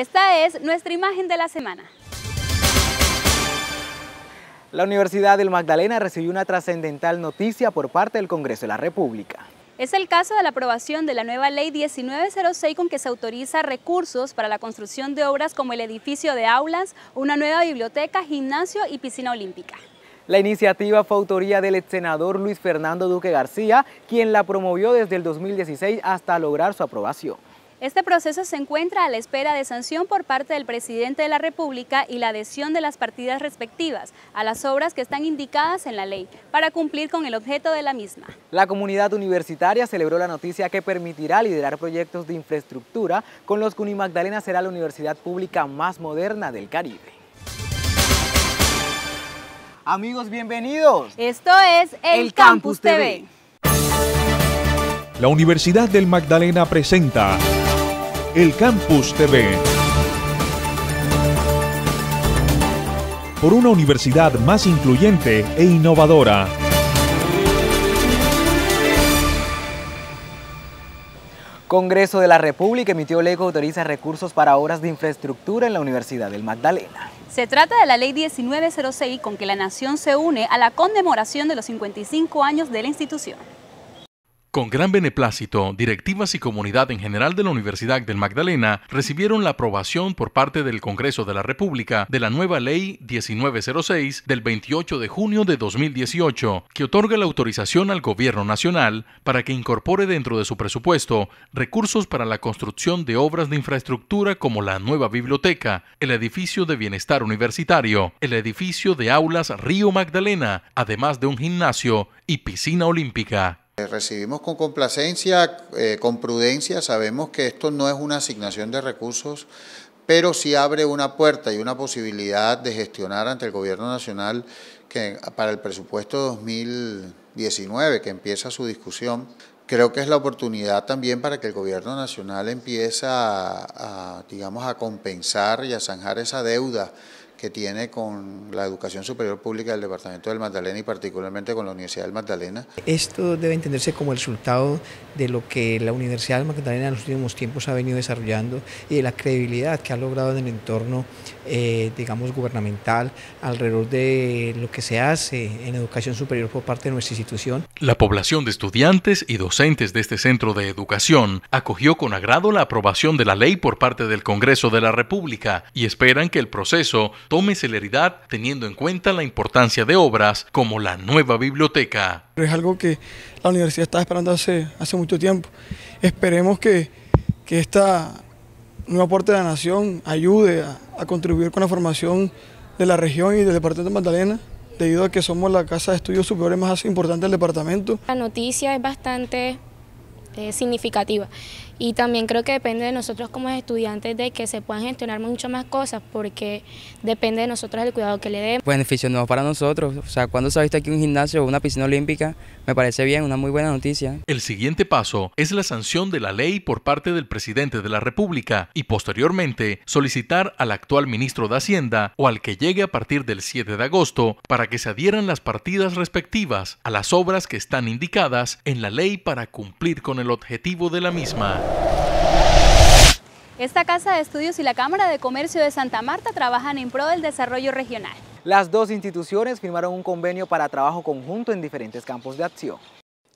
Esta es nuestra imagen de la semana. La Universidad del Magdalena recibió una trascendental noticia por parte del Congreso de la República. Es el caso de la aprobación de la nueva ley 1906 con que se autoriza recursos para la construcción de obras como el edificio de aulas, una nueva biblioteca, gimnasio y piscina olímpica. La iniciativa fue autoría del ex senador Luis Fernando Duque García, quien la promovió desde el 2016 hasta lograr su aprobación. Este proceso se encuentra a la espera de sanción por parte del presidente de la República y la adhesión de las partidas respectivas a las obras que están indicadas en la ley para cumplir con el objeto de la misma. La comunidad universitaria celebró la noticia que permitirá liderar proyectos de infraestructura con los que Unimagdalena será la universidad pública más moderna del Caribe. Amigos, bienvenidos. Esto es El, Campus, TV. La Universidad del Magdalena presenta el Campus TV. Por una universidad más incluyente e innovadora. Congreso de la República emitió ley que autoriza recursos para obras de infraestructura en la Universidad del Magdalena. Se trata de la Ley 1906 con que la Nación se une a la conmemoración de los 55 años de la institución. Con gran beneplácito, directivas y comunidad en general de la Universidad del Magdalena recibieron la aprobación por parte del Congreso de la República de la nueva Ley 1906 del 28 de junio de 2018, que otorga la autorización al Gobierno Nacional para que incorpore dentro de su presupuesto recursos para la construcción de obras de infraestructura como la nueva biblioteca, el edificio de bienestar universitario, el edificio de aulas Río Magdalena, además de un gimnasio y piscina olímpica. Eh, recibimos con complacencia, eh, con prudencia, sabemos que esto no es una asignación de recursos, pero sí abre una puerta y una posibilidad de gestionar ante el Gobierno Nacional que para el presupuesto 2019, que empieza su discusión, creo que es la oportunidad también para que el gobierno nacional empiece a, digamos, a compensar y a zanjar esa deuda que tiene con la educación superior pública del Departamento del Magdalena y particularmente con la Universidad del Magdalena. Esto debe entenderse como el resultado de lo que la Universidad del Magdalena en los últimos tiempos ha venido desarrollando y de la credibilidad que ha logrado en el entorno, eh, digamos, gubernamental alrededor de lo que se hace en educación superior por parte de nuestra institución. La población de estudiantes y docentes de este centro de educación acogió con agrado la aprobación de la ley por parte del Congreso de la República y esperan que el proceso tome celeridad teniendo en cuenta la importancia de obras como la nueva biblioteca. Es algo que la universidad está esperando hace, mucho tiempo. Esperemos que, que esta nuevo aporte de la nación ayude a, contribuir con la formación de la región y del departamento de Magdalena debido a que somos la casa de estudios superiores más importante del departamento. La noticia es bastante eh, significativa y también creo que depende de nosotros como estudiantes de que se puedan gestionar mucho más cosas porque depende de nosotros el cuidado que le demos. Beneficio nuevo para nosotros, o sea, cuando se ha visto aquí un gimnasio o una piscina olímpica, me parece bien, una muy buena noticia. El siguiente paso es la sanción de la ley por parte del presidente de la República y posteriormente solicitar al actual ministro de Hacienda o al que llegue a partir del 7 de agosto para que se adhieran las partidas respectivas a las obras que están indicadas en la ley para cumplir con el objetivo de la misma. Esta Casa de Estudios y la Cámara de Comercio de Santa Marta trabajan en pro del desarrollo regional. Las dos instituciones firmaron un convenio para trabajo conjunto en diferentes campos de acción.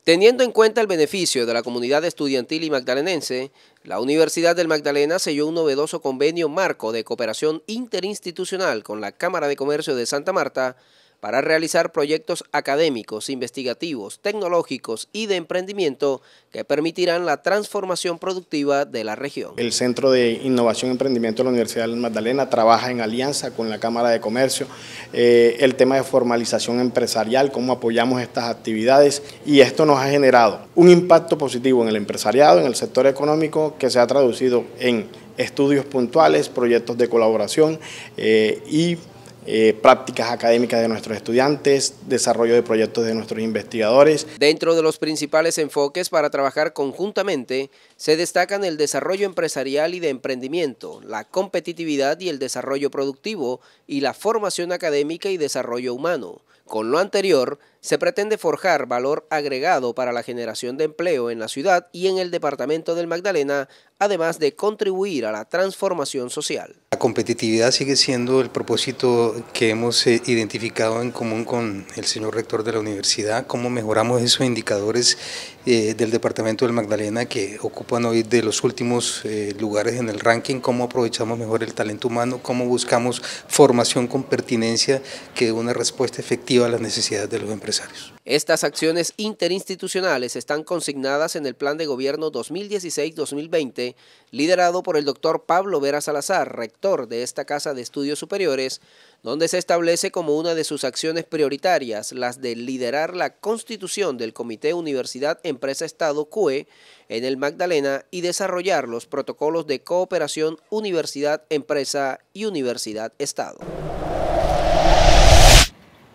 Teniendo en cuenta el beneficio de la comunidad estudiantil y magdalenense, la Universidad del Magdalena selló un novedoso convenio marco de cooperación interinstitucional con la Cámara de Comercio de Santa Marta para realizar proyectos académicos, investigativos, tecnológicos y de emprendimiento que permitirán la transformación productiva de la región. El Centro de Innovación y Emprendimiento de la Universidad de Magdalena trabaja en alianza con la Cámara de Comercio, eh, el tema de formalización empresarial, cómo apoyamos estas actividades y esto nos ha generado un impacto positivo en el empresariado, en el sector económico que se ha traducido en estudios puntuales, proyectos de colaboración eh, y eh, prácticas académicas de nuestros estudiantes, desarrollo de proyectos de nuestros investigadores. Dentro de los principales enfoques para trabajar conjuntamente, se destacan el desarrollo empresarial y de emprendimiento, la competitividad y el desarrollo productivo, y la formación académica y desarrollo humano. Con lo anterior, se pretende forjar valor agregado para la generación de empleo en la ciudad y en el departamento del Magdalena, además de contribuir a la transformación social competitividad sigue siendo el propósito que hemos eh, identificado en común con el señor rector de la universidad, cómo mejoramos esos indicadores eh, del departamento del Magdalena que ocupan hoy de los últimos eh, lugares en el ranking, cómo aprovechamos mejor el talento humano, cómo buscamos formación con pertinencia que dé una respuesta efectiva a las necesidades de los empresarios. Estas acciones interinstitucionales están consignadas en el Plan de Gobierno 2016-2020, liderado por el doctor Pablo Vera Salazar, rector de esta Casa de Estudios Superiores, donde se establece como una de sus acciones prioritarias las de liderar la constitución del Comité Universidad Empresa Estado CUE en el Magdalena y desarrollar los protocolos de cooperación Universidad Empresa y Universidad Estado.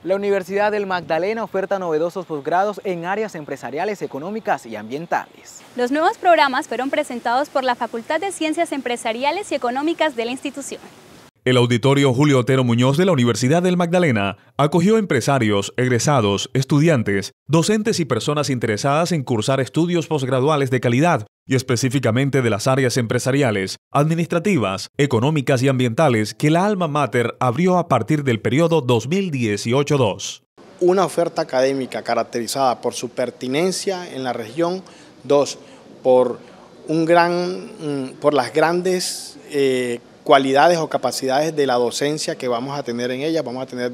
La Universidad del Magdalena oferta novedosos posgrados en áreas empresariales, económicas y ambientales. Los nuevos programas fueron presentados por la Facultad de Ciencias Empresariales y Económicas de la institución. El auditorio Julio Otero Muñoz de la Universidad del Magdalena acogió empresarios, egresados, estudiantes, docentes y personas interesadas en cursar estudios posgraduales de calidad y específicamente de las áreas empresariales, administrativas, económicas y ambientales que la Alma Mater abrió a partir del periodo 2018-2. Una oferta académica caracterizada por su pertinencia en la región, dos, por, un gran, mm, por las grandes eh, cualidades o capacidades de la docencia que vamos a tener en ella. Vamos a tener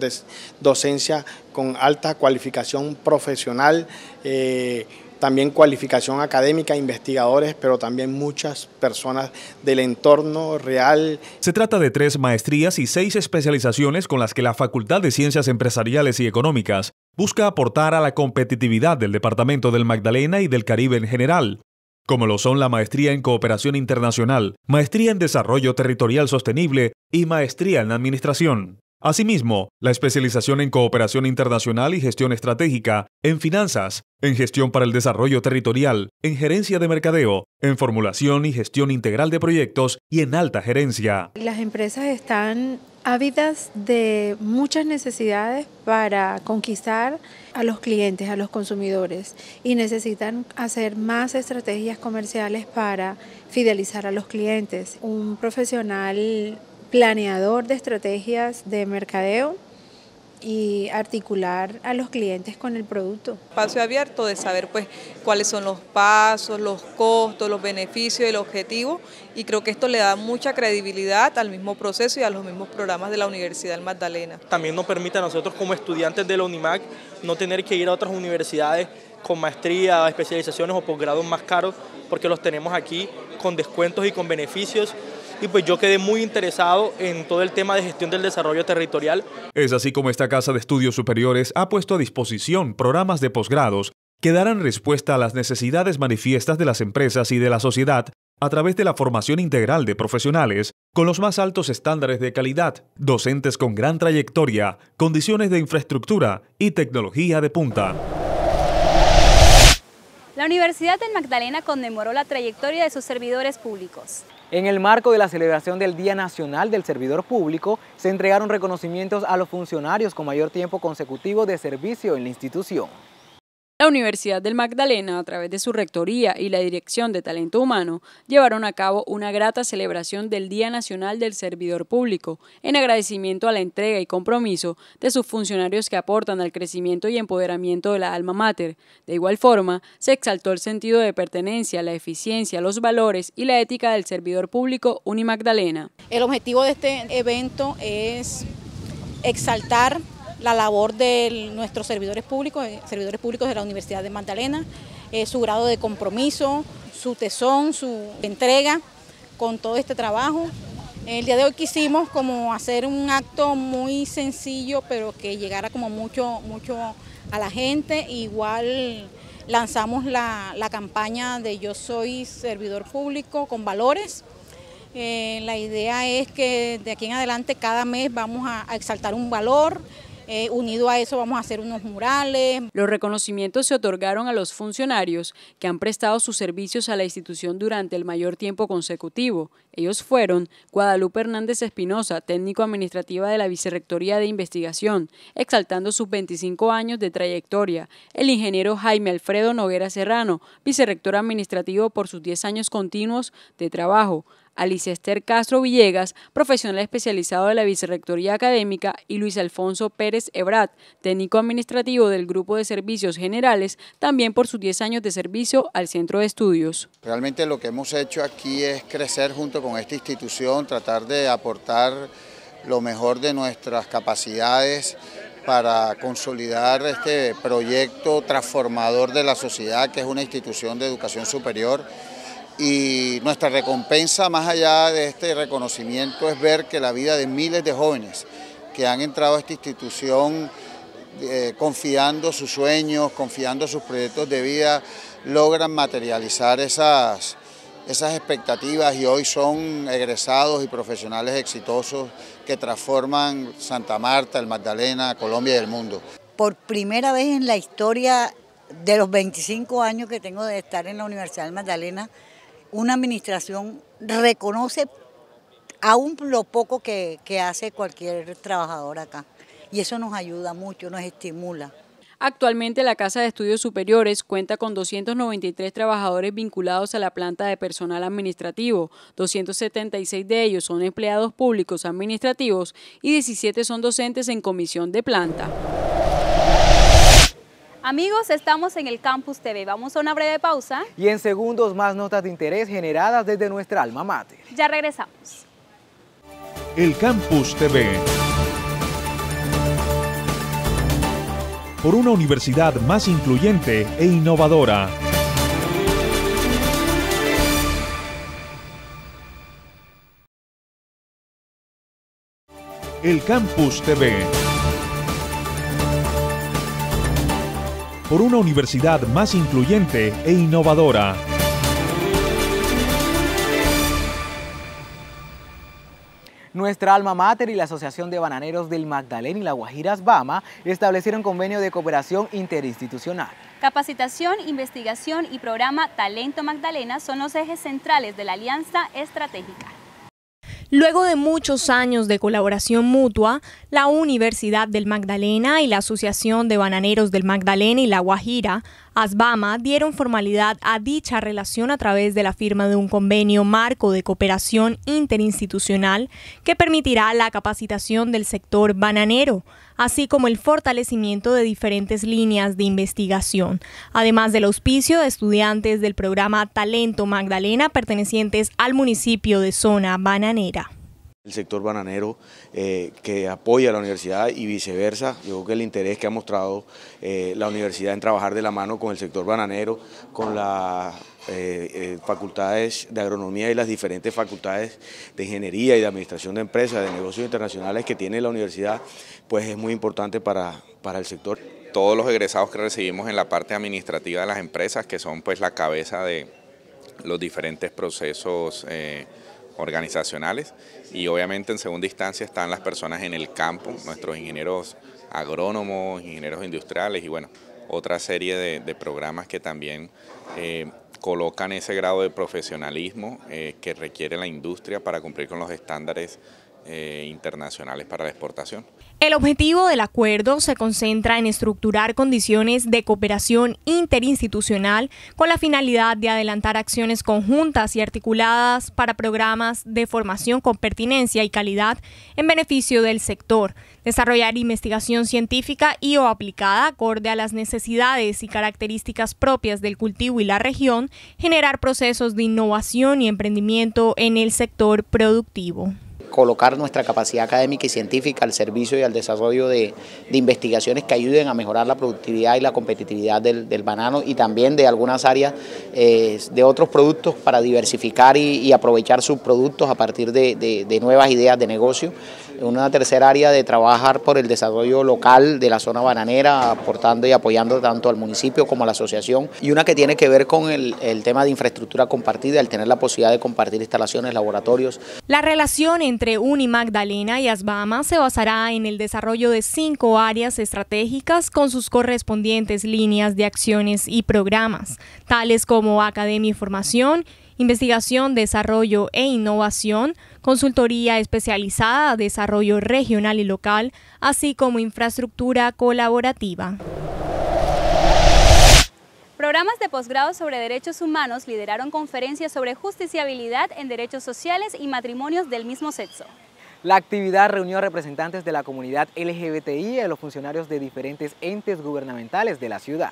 docencia con alta cualificación profesional, eh, también cualificación académica, investigadores, pero también muchas personas del entorno real. Se trata de tres maestrías y seis especializaciones con las que la Facultad de Ciencias Empresariales y Económicas busca aportar a la competitividad del Departamento del Magdalena y del Caribe en general como lo son la Maestría en Cooperación Internacional, Maestría en Desarrollo Territorial Sostenible y Maestría en Administración. Asimismo, la especialización en cooperación internacional y gestión estratégica, en finanzas, en gestión para el desarrollo territorial, en gerencia de mercadeo, en formulación y gestión integral de proyectos y en alta gerencia. Las empresas están ávidas de muchas necesidades para conquistar a los clientes, a los consumidores, y necesitan hacer más estrategias comerciales para fidelizar a los clientes. Un profesional planeador de estrategias de mercadeo y articular a los clientes con el producto. Espacio abierto de saber pues cuáles son los pasos, los costos, los beneficios, el objetivo y creo que esto le da mucha credibilidad al mismo proceso y a los mismos programas de la Universidad Magdalena. También nos permite a nosotros como estudiantes de la UNIMAC no tener que ir a otras universidades con maestría, especializaciones o posgrados más caros porque los tenemos aquí con descuentos y con beneficios y pues yo quedé muy interesado en todo el tema de gestión del desarrollo territorial. Es así como esta Casa de Estudios Superiores ha puesto a disposición programas de posgrados que darán respuesta a las necesidades manifiestas de las empresas y de la sociedad a través de la formación integral de profesionales con los más altos estándares de calidad, docentes con gran trayectoria, condiciones de infraestructura y tecnología de punta. La Universidad de Magdalena conmemoró la trayectoria de sus servidores públicos. En el marco de la celebración del Día Nacional del Servidor Público, se entregaron reconocimientos a los funcionarios con mayor tiempo consecutivo de servicio en la institución. La Universidad del Magdalena, a través de su rectoría y la Dirección de Talento Humano, llevaron a cabo una grata celebración del Día Nacional del Servidor Público, en agradecimiento a la entrega y compromiso de sus funcionarios que aportan al crecimiento y empoderamiento de la alma mater. De igual forma, se exaltó el sentido de pertenencia, la eficiencia, los valores y la ética del servidor público Unimagdalena. El objetivo de este evento es exaltar la labor de nuestros servidores públicos, eh, servidores públicos de la Universidad de Magdalena, eh, su grado de compromiso, su tesón, su entrega con todo este trabajo. El día de hoy quisimos como hacer un acto muy sencillo, pero que llegara como mucho, mucho a la gente. Igual lanzamos la, campaña de Yo soy servidor público con valores. Eh, la idea es que de aquí en adelante cada mes vamos a exaltar un valor, eh, unido a eso vamos a hacer unos murales. Los reconocimientos se otorgaron a los funcionarios que han prestado sus servicios a la institución durante el mayor tiempo consecutivo. Ellos fueron Guadalupe Hernández Espinosa, técnico administrativa de la Vicerrectoría de Investigación, exaltando sus 25 años de trayectoria. El ingeniero Jaime Alfredo Noguera Serrano, vicerrector administrativo por sus 10 años continuos de trabajo. Alicia Esther Castro Villegas, profesional especializado de la Vicerrectoría Académica, y Luis Alfonso Pérez Ebrat, técnico administrativo del Grupo de Servicios Generales, también por sus 10 años de servicio al Centro de Estudios. Realmente lo que hemos hecho aquí es crecer junto con esta institución, tratar de aportar lo mejor de nuestras capacidades para consolidar este proyecto transformador de la sociedad, que es una institución de educación superior y nuestra recompensa más allá de este reconocimiento es ver que la vida de miles de jóvenes que han entrado a esta institución eh, confiando sus sueños, confiando sus proyectos de vida, logran materializar esas, esas expectativas y hoy son egresados y profesionales exitosos que transforman Santa Marta, el Magdalena, Colombia y el mundo. Por primera vez en la historia de los 25 años que tengo de estar en la Universidad del Magdalena, una administración reconoce aún lo poco que, hace cualquier trabajador acá. Y eso nos ayuda mucho, nos estimula. Actualmente la Casa de Estudios Superiores cuenta con 293 trabajadores vinculados a la planta de personal administrativo, 276 de ellos son empleados públicos administrativos y 17 son docentes en comisión de planta. Amigos, estamos en el Campus TV. Vamos a una breve pausa. Y en segundos más notas de interés generadas desde nuestra alma mate. Ya regresamos. El Campus TV. Por una universidad más incluyente e innovadora. El Campus TV. por una universidad más incluyente e innovadora. Nuestra alma mater y la Asociación de Bananeros del Magdalena y La Guajiras Bama establecieron convenio de cooperación interinstitucional. Capacitación, investigación y programa Talento Magdalena son los ejes centrales de la alianza estratégica. Luego de muchos años de colaboración mutua, la Universidad del Magdalena y la Asociación de Bananeros del Magdalena y La Guajira Asbama dieron formalidad a dicha relación a través de la firma de un convenio marco de cooperación interinstitucional que permitirá la capacitación del sector bananero, así como el fortalecimiento de diferentes líneas de investigación, además del auspicio de estudiantes del programa Talento Magdalena pertenecientes al municipio de Zona Bananera. El sector bananero eh, que apoya a la universidad y viceversa, yo creo que el interés que ha mostrado eh, la universidad en trabajar de la mano con el sector bananero, con las eh, facultades de agronomía y las diferentes facultades de ingeniería y de administración de empresas, de negocios internacionales que tiene la universidad, pues es muy importante para, para el sector. Todos los egresados que recibimos en la parte administrativa de las empresas, que son pues la cabeza de los diferentes procesos organizacionales y obviamente en segunda instancia están las personas en el campo, nuestros ingenieros agrónomos, ingenieros industriales y bueno, otra serie de, programas que también eh, colocan ese grado de profesionalismo eh, que requiere la industria para cumplir con los estándares eh, internacionales para la exportación. El objetivo del acuerdo se concentra en estructurar condiciones de cooperación interinstitucional con la finalidad de adelantar acciones conjuntas y articuladas para programas de formación con pertinencia y calidad en beneficio del sector, desarrollar investigación científica y o aplicada acorde a las necesidades y características propias del cultivo y la región, generar procesos de innovación y emprendimiento en el sector productivo colocar nuestra capacidad académica y científica al servicio y al desarrollo de, investigaciones que ayuden a mejorar la productividad y la competitividad del, banano y también de algunas áreas eh, de otros productos para diversificar y, aprovechar sus productos a partir de, nuevas ideas de negocio. Una tercera área de trabajar por el desarrollo local de la zona bananera, aportando y apoyando tanto al municipio como a la asociación. Y una que tiene que ver con el, el tema de infraestructura compartida, el tener la posibilidad de compartir instalaciones, laboratorios. La relación entre entre UNI Magdalena y Asbama se basará en el desarrollo de cinco áreas estratégicas con sus correspondientes líneas de acciones y programas, tales como academia y formación, investigación, desarrollo e innovación, consultoría especializada, desarrollo regional y local, así como infraestructura colaborativa. Programas de posgrado sobre derechos humanos lideraron conferencias sobre justiciabilidad en derechos sociales y matrimonios del mismo sexo. La actividad reunió a representantes de la comunidad LGBTI y a los funcionarios de diferentes entes gubernamentales de la ciudad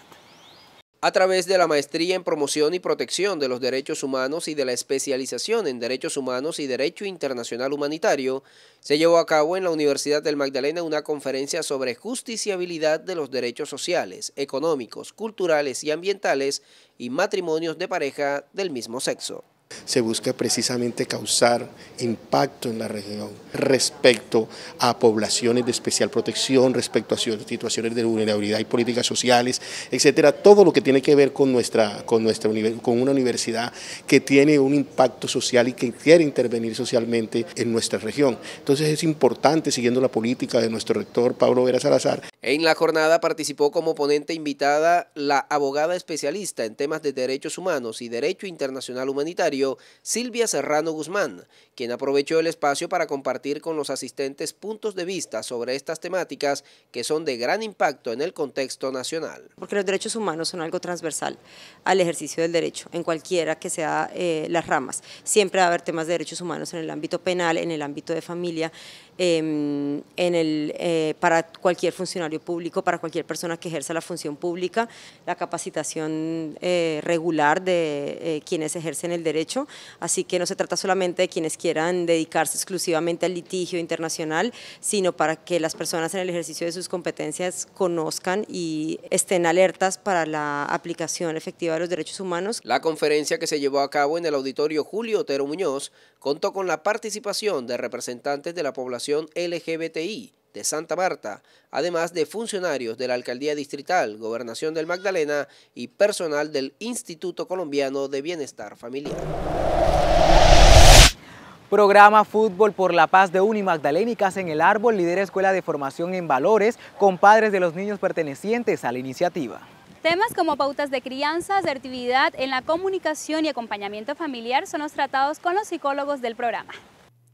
a través de la Maestría en Promoción y Protección de los Derechos Humanos y de la especialización en Derechos Humanos y Derecho Internacional Humanitario, se llevó a cabo en la Universidad del Magdalena una conferencia sobre justiciabilidad de los derechos sociales, económicos, culturales y ambientales y matrimonios de pareja del mismo sexo se busca precisamente causar impacto en la región respecto a poblaciones de especial protección, respecto a situaciones de vulnerabilidad y políticas sociales, etcétera, todo lo que tiene que ver con nuestra con nuestra con una universidad que tiene un impacto social y que quiere intervenir socialmente en nuestra región. Entonces es importante siguiendo la política de nuestro rector Pablo Vera Salazar. En la jornada participó como ponente invitada la abogada especialista en temas de derechos humanos y derecho internacional humanitario Silvia Serrano Guzmán, quien aprovechó el espacio para compartir con los asistentes puntos de vista sobre estas temáticas que son de gran impacto en el contexto nacional. Porque los derechos humanos son algo transversal al ejercicio del derecho, en cualquiera que sea eh, las ramas. Siempre va a haber temas de derechos humanos en el ámbito penal, en el ámbito de familia, em, en el, eh, para cualquier funcionario público, para cualquier persona que ejerza la función pública, la capacitación eh, regular de quienes ejercen el derecho. Así que no se trata solamente de quienes quieren dedicarse exclusivamente al litigio internacional, sino para que las personas en el ejercicio de sus competencias conozcan y estén alertas para la aplicación efectiva de los derechos humanos. La conferencia que se llevó a cabo en el auditorio Julio Otero Muñoz contó con la participación de representantes de la población LGBTI de Santa Marta, además de funcionarios de la Alcaldía Distrital, Gobernación del Magdalena y personal del Instituto Colombiano de Bienestar Familiar. Programa Fútbol por la Paz de Uni Magdalena y Casa en el Árbol lidera Escuela de Formación en Valores con padres de los niños pertenecientes a la iniciativa. Temas como pautas de crianza, asertividad en la comunicación y acompañamiento familiar son los tratados con los psicólogos del programa.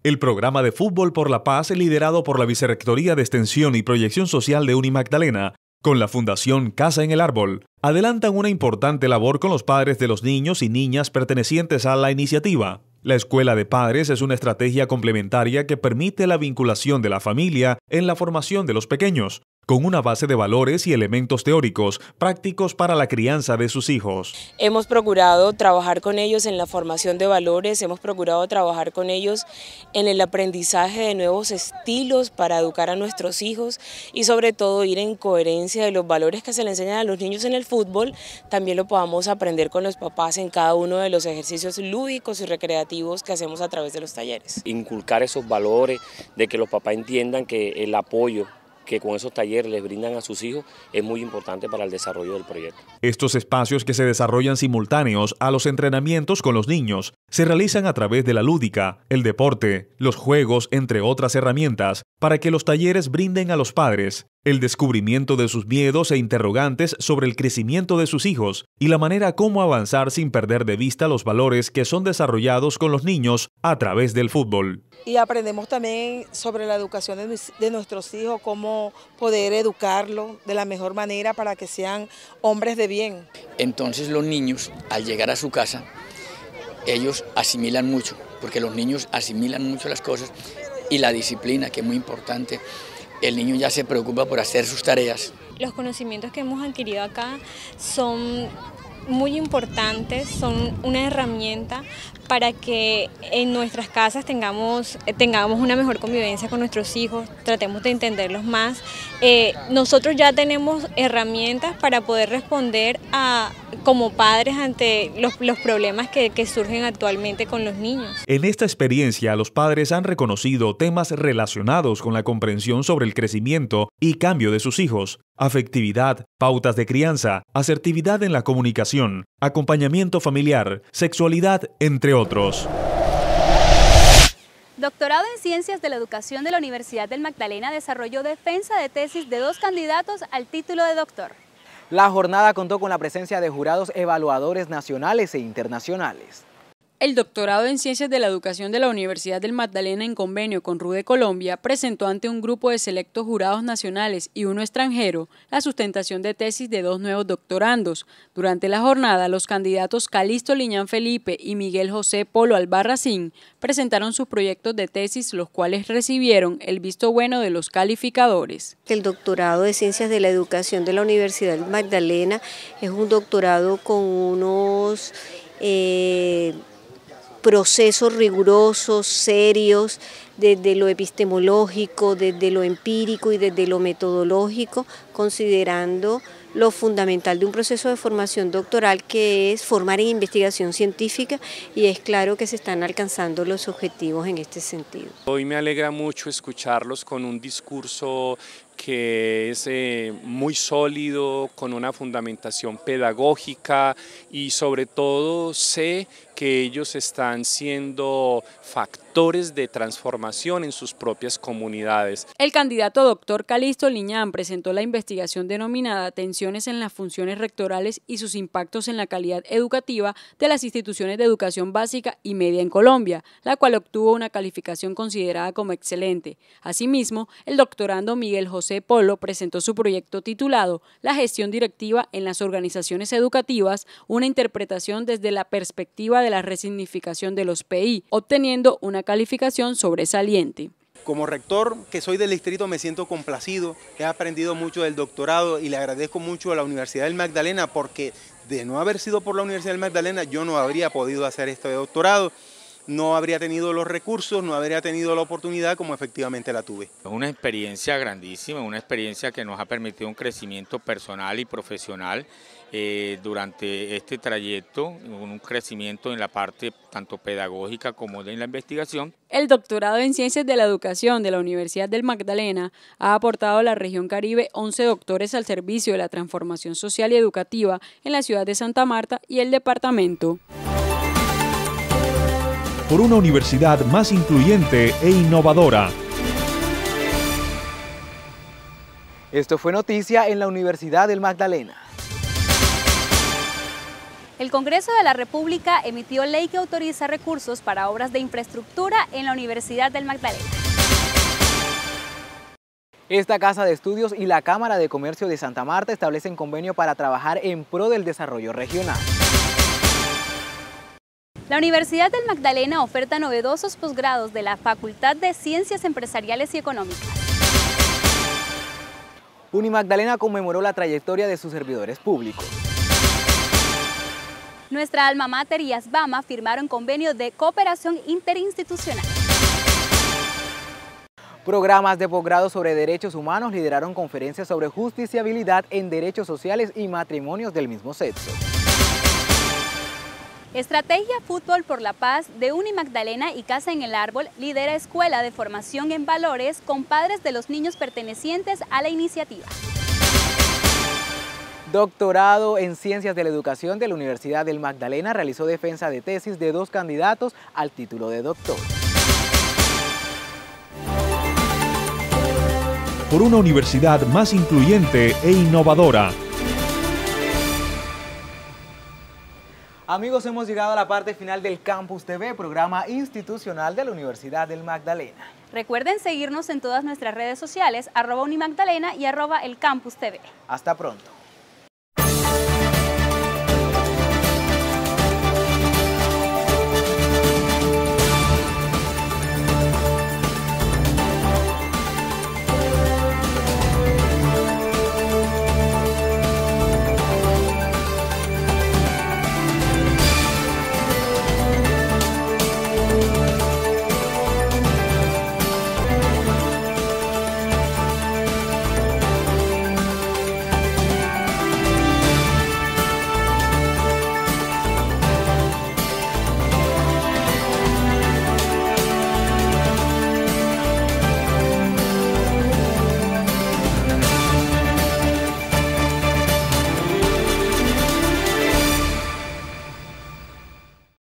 El programa de Fútbol por la Paz, liderado por la Vicerrectoría de Extensión y Proyección Social de Uni Magdalena con la Fundación Casa en el Árbol, adelantan una importante labor con los padres de los niños y niñas pertenecientes a la iniciativa. La escuela de padres es una estrategia complementaria que permite la vinculación de la familia en la formación de los pequeños, con una base de valores y elementos teóricos prácticos para la crianza de sus hijos. Hemos procurado trabajar con ellos en la formación de valores, hemos procurado trabajar con ellos en el aprendizaje de nuevos estilos para educar a nuestros hijos y sobre todo ir en coherencia de los valores que se le enseñan a los niños en el fútbol, también lo podamos aprender con los papás en cada uno de los ejercicios lúdicos y recreativos que hacemos a través de los talleres. Inculcar esos valores, de que los papás entiendan que el apoyo que con esos talleres les brindan a sus hijos es muy importante para el desarrollo del proyecto. Estos espacios que se desarrollan simultáneos a los entrenamientos con los niños se realizan a través de la lúdica, el deporte, los juegos, entre otras herramientas, para que los talleres brinden a los padres el descubrimiento de sus miedos e interrogantes sobre el crecimiento de sus hijos y la manera cómo avanzar sin perder de vista los valores que son desarrollados con los niños a través del fútbol. Y aprendemos también sobre la educación de, nuestros hijos, cómo poder educarlos de la mejor manera para que sean hombres de bien. Entonces los niños, al llegar a su casa, ellos asimilan mucho, porque los niños asimilan mucho las cosas y la disciplina, que es muy importante. El niño ya se preocupa por hacer sus tareas. Los conocimientos que hemos adquirido acá son muy importantes, son una herramienta para que en nuestras casas tengamos, eh, tengamos una mejor convivencia con nuestros hijos, tratemos de entenderlos más. Eh, nosotros ya tenemos herramientas para poder responder a, como padres ante los, problemas que, que surgen actualmente con los niños. En esta experiencia, los padres han reconocido temas relacionados con la comprensión sobre el crecimiento y cambio de sus hijos, afectividad, pautas de crianza, asertividad en la comunicación, acompañamiento familiar, sexualidad, entre otros. Doctorado en Ciencias de la Educación de la Universidad del Magdalena desarrolló defensa de tesis de dos candidatos al título de doctor. La jornada contó con la presencia de jurados evaluadores nacionales e internacionales. El doctorado en Ciencias de la Educación de la Universidad del Magdalena en convenio con RUDE Colombia presentó ante un grupo de selectos jurados nacionales y uno extranjero la sustentación de tesis de dos nuevos doctorandos. Durante la jornada, los candidatos Calisto Liñán Felipe y Miguel José Polo Albarracín presentaron sus proyectos de tesis, los cuales recibieron el visto bueno de los calificadores. El doctorado de Ciencias de la Educación de la Universidad del Magdalena es un doctorado con unos... Eh, procesos rigurosos, serios, desde lo epistemológico, desde lo empírico y desde lo metodológico, considerando lo fundamental de un proceso de formación doctoral que es formar en investigación científica y es claro que se están alcanzando los objetivos en este sentido. Hoy me alegra mucho escucharlos con un discurso que es eh, muy sólido, con una fundamentación pedagógica y sobre todo sé que ellos están siendo factores de transformación en sus propias comunidades. El candidato doctor Calixto Liñán presentó la investigación denominada Atención en las funciones rectorales y sus impactos en la calidad educativa de las instituciones de educación básica y media en Colombia, la cual obtuvo una calificación considerada como excelente. Asimismo, el doctorando Miguel José Polo presentó su proyecto titulado La gestión directiva en las organizaciones educativas, una interpretación desde la perspectiva de la resignificación de los PI, obteniendo una calificación sobresaliente. Como rector que soy del distrito me siento complacido, he aprendido mucho del doctorado y le agradezco mucho a la Universidad del Magdalena porque de no haber sido por la Universidad del Magdalena yo no habría podido hacer este doctorado no habría tenido los recursos, no habría tenido la oportunidad como efectivamente la tuve. Es una experiencia grandísima, una experiencia que nos ha permitido un crecimiento personal y profesional eh, durante este trayecto, un crecimiento en la parte tanto pedagógica como de la investigación. El doctorado en Ciencias de la Educación de la Universidad del Magdalena ha aportado a la región Caribe 11 doctores al servicio de la transformación social y educativa en la ciudad de Santa Marta y el departamento por una universidad más incluyente e innovadora. Esto fue noticia en la Universidad del Magdalena. El Congreso de la República emitió ley que autoriza recursos para obras de infraestructura en la Universidad del Magdalena. Esta Casa de Estudios y la Cámara de Comercio de Santa Marta establecen convenio para trabajar en pro del desarrollo regional. La Universidad del Magdalena oferta novedosos posgrados de la Facultad de Ciencias Empresariales y Económicas. Unimagdalena conmemoró la trayectoria de sus servidores públicos. Nuestra alma mater y ASBAMA firmaron convenios de cooperación interinstitucional. Programas de posgrado sobre derechos humanos lideraron conferencias sobre justiciabilidad en derechos sociales y matrimonios del mismo sexo. Estrategia Fútbol por la Paz de Uni Magdalena y Casa en el Árbol lidera escuela de formación en valores con padres de los niños pertenecientes a la iniciativa. Doctorado en Ciencias de la Educación de la Universidad del Magdalena realizó defensa de tesis de dos candidatos al título de doctor. Por una universidad más incluyente e innovadora, Amigos, hemos llegado a la parte final del Campus TV, programa institucional de la Universidad del Magdalena. Recuerden seguirnos en todas nuestras redes sociales, arroba Unimagdalena y arroba el Campus TV. Hasta pronto.